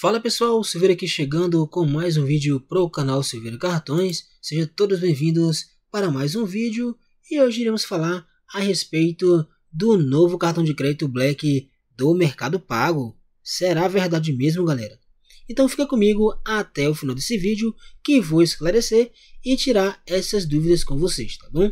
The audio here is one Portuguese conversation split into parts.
Fala pessoal, Silveira aqui chegando com mais um vídeo para o canal Silveira Cartões. Sejam todos bem-vindos para mais um vídeo e hoje iremos falar a respeito do novo cartão de crédito Black do Mercado Pago. Será verdade mesmo, galera? Então fica comigo até o final desse vídeo que vou esclarecer e tirar essas dúvidas com vocês, tá bom?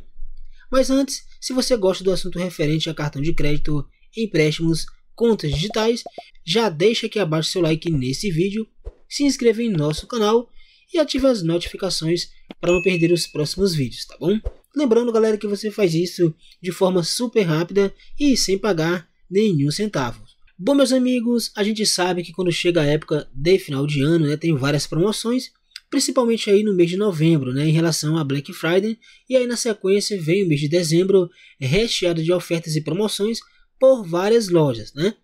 Mas antes, se você gosta do assunto referente a cartão de crédito, empréstimos contas digitais, já deixa aqui abaixo seu like nesse vídeo, se inscreva em nosso canal e ative as notificações para não perder os próximos vídeos, tá bom? Lembrando, galera, que você faz isso de forma super rápida e sem pagar nenhum centavo. Bom, meus amigos, a gente sabe que quando chega a época de final de ano, né, tem várias promoções, principalmente aí no mês de novembro, né, em relação a Black Friday, e aí na sequência vem o mês de dezembro, recheado de ofertas e promoções por várias lojas, né?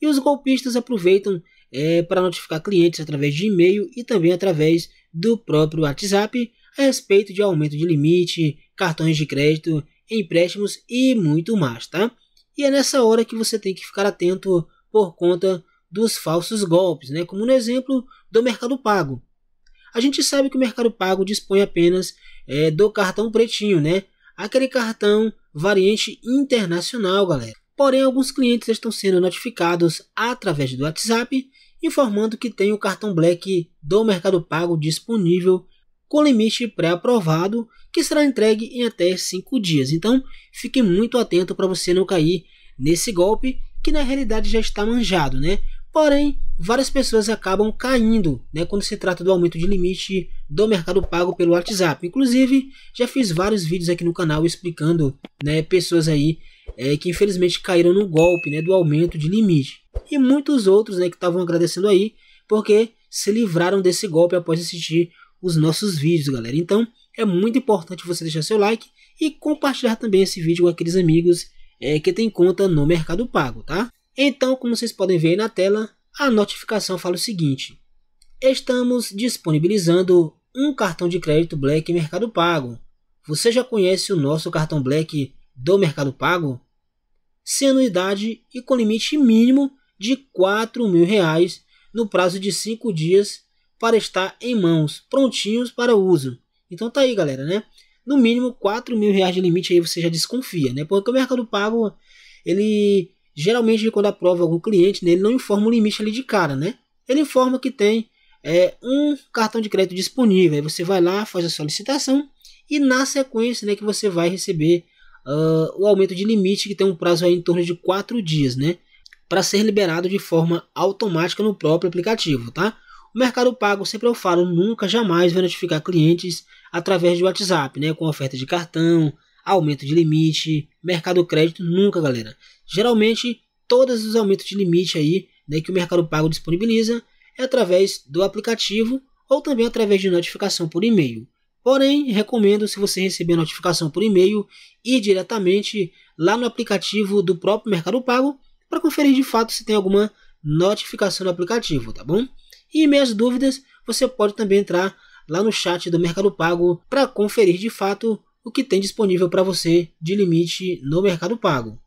E os golpistas aproveitam é, para notificar clientes através de e-mail e também através do próprio WhatsApp a respeito de aumento de limite, cartões de crédito, empréstimos e muito mais, tá? E é nessa hora que você tem que ficar atento por conta dos falsos golpes, né? Como no exemplo do Mercado Pago. A gente sabe que o Mercado Pago dispõe apenas é, do cartão pretinho, né? Aquele cartão variante internacional, galera. Porém, alguns clientes estão sendo notificados através do WhatsApp informando que tem o cartão Black do Mercado Pago disponível com limite pré-aprovado que será entregue em até 5 dias. Então, fique muito atento para você não cair nesse golpe que na realidade já está manjado, né? Porém, várias pessoas acabam caindo né, quando se trata do aumento de limite do mercado pago pelo WhatsApp. Inclusive, já fiz vários vídeos aqui no canal explicando né, pessoas aí é, que infelizmente caíram no golpe né, do aumento de limite. E muitos outros né, que estavam agradecendo aí porque se livraram desse golpe após assistir os nossos vídeos, galera. Então, é muito importante você deixar seu like e compartilhar também esse vídeo com aqueles amigos é, que tem conta no Mercado Pago, tá? Então, como vocês podem ver aí na tela, a notificação fala o seguinte: Estamos disponibilizando um cartão de crédito Black Mercado Pago. Você já conhece o nosso cartão Black do Mercado Pago? Sem anuidade e com limite mínimo de R$ mil reais no prazo de 5 dias para estar em mãos, prontinhos para uso. Então tá aí, galera, né? No mínimo 4 mil reais de limite aí você já desconfia, né? Porque o Mercado Pago ele geralmente quando aprova algum cliente, né, ele não informa o limite ali de cara, né? Ele informa que tem é, um cartão de crédito disponível. Aí você vai lá, faz a solicitação e na sequência né, que você vai receber uh, o aumento de limite, que tem um prazo aí em torno de 4 dias, né? Para ser liberado de forma automática no próprio aplicativo, tá? O Mercado Pago, sempre eu falo, nunca, jamais vai notificar clientes através de WhatsApp, né? Com oferta de cartão, aumento de limite, mercado crédito, nunca, galera. Geralmente, todos os aumentos de limite aí né, que o Mercado Pago disponibiliza é através do aplicativo ou também através de notificação por e-mail. Porém, recomendo, se você receber notificação por e-mail, ir diretamente lá no aplicativo do próprio Mercado Pago para conferir de fato se tem alguma notificação no aplicativo, tá bom? E minhas dúvidas, você pode também entrar lá no chat do Mercado Pago para conferir de fato o que tem disponível para você de limite no Mercado Pago.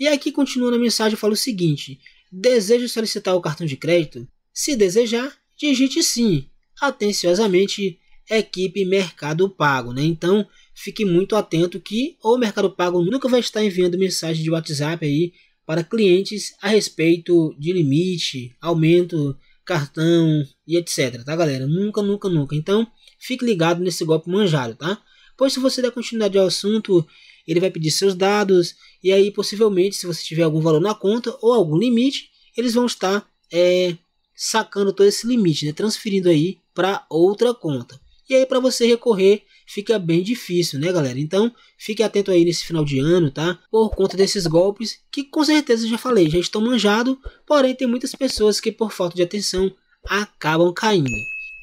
E aqui, continuando a mensagem, fala o seguinte: deseja solicitar o cartão de crédito? Se desejar, digite sim. Atenciosamente, equipe Mercado Pago. Né? Então, fique muito atento que o Mercado Pago nunca vai estar enviando mensagem de WhatsApp aí para clientes a respeito de limite, aumento, cartão e etc, tá galera? Nunca, nunca, nunca. Então, fique ligado nesse golpe manjado, tá? Pois se você der continuidade ao assunto, ele vai pedir seus dados e aí possivelmente, se você tiver algum valor na conta ou algum limite, eles vão estar é, sacando todo esse limite, né? transferindo aí para outra conta. E aí para você recorrer fica bem difícil, né, galera? Então fique atento aí nesse final de ano, tá? Por conta desses golpes que com certeza já falei, já estão manjado, porém tem muitas pessoas que por falta de atenção acabam caindo.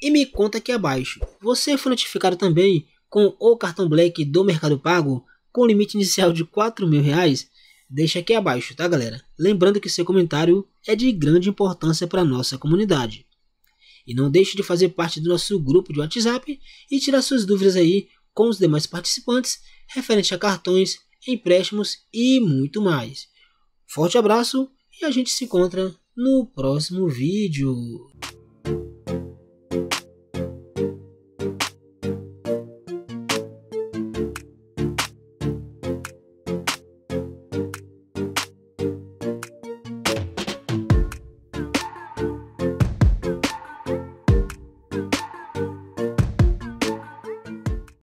E me conta aqui abaixo, você foi notificado também com o cartão Black do Mercado Pago com limite inicial de R$ reais, deixa aqui abaixo, tá galera? Lembrando que seu comentário é de grande importância para nossa comunidade. E não deixe de fazer parte do nosso grupo de WhatsApp e tirar suas dúvidas aí com os demais participantes referente a cartões, empréstimos e muito mais. Forte abraço e a gente se encontra no próximo vídeo.